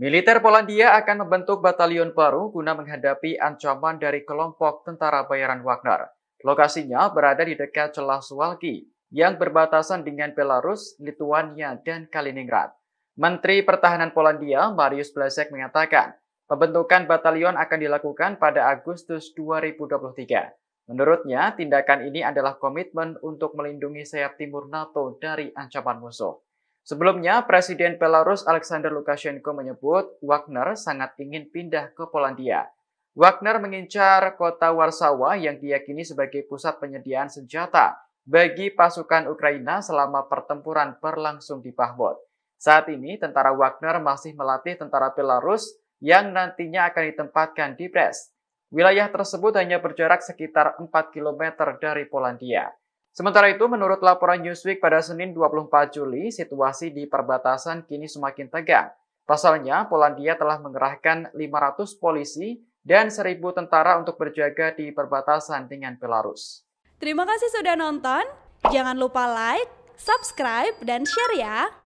Militer Polandia akan membentuk batalion baru guna menghadapi ancaman dari kelompok tentara bayaran Wagner. Lokasinya berada di dekat celah Suwalki yang berbatasan dengan Belarus, Lithuania, dan Kaliningrad. Menteri Pertahanan Polandia Marius Blasek mengatakan, pembentukan batalion akan dilakukan pada Agustus 2023. Menurutnya, tindakan ini adalah komitmen untuk melindungi sayap timur NATO dari ancaman musuh. Sebelumnya, Presiden Belarus Alexander Lukashenko menyebut Wagner sangat ingin pindah ke Polandia. Wagner mengincar kota Warsawa yang diyakini sebagai pusat penyediaan senjata bagi pasukan Ukraina selama pertempuran berlangsung di Bahmut. Saat ini, tentara Wagner masih melatih tentara Belarus yang nantinya akan ditempatkan di Brest. Wilayah tersebut hanya berjarak sekitar 4 km dari Polandia. Sementara itu, menurut laporan Newsweek pada Senin 24 Juli, situasi di perbatasan kini semakin tegang. Pasalnya, Polandia telah mengerahkan 500 polisi dan 1000 tentara untuk berjaga di perbatasan dengan Belarus. Terima kasih sudah nonton. Jangan lupa like, subscribe, dan share ya.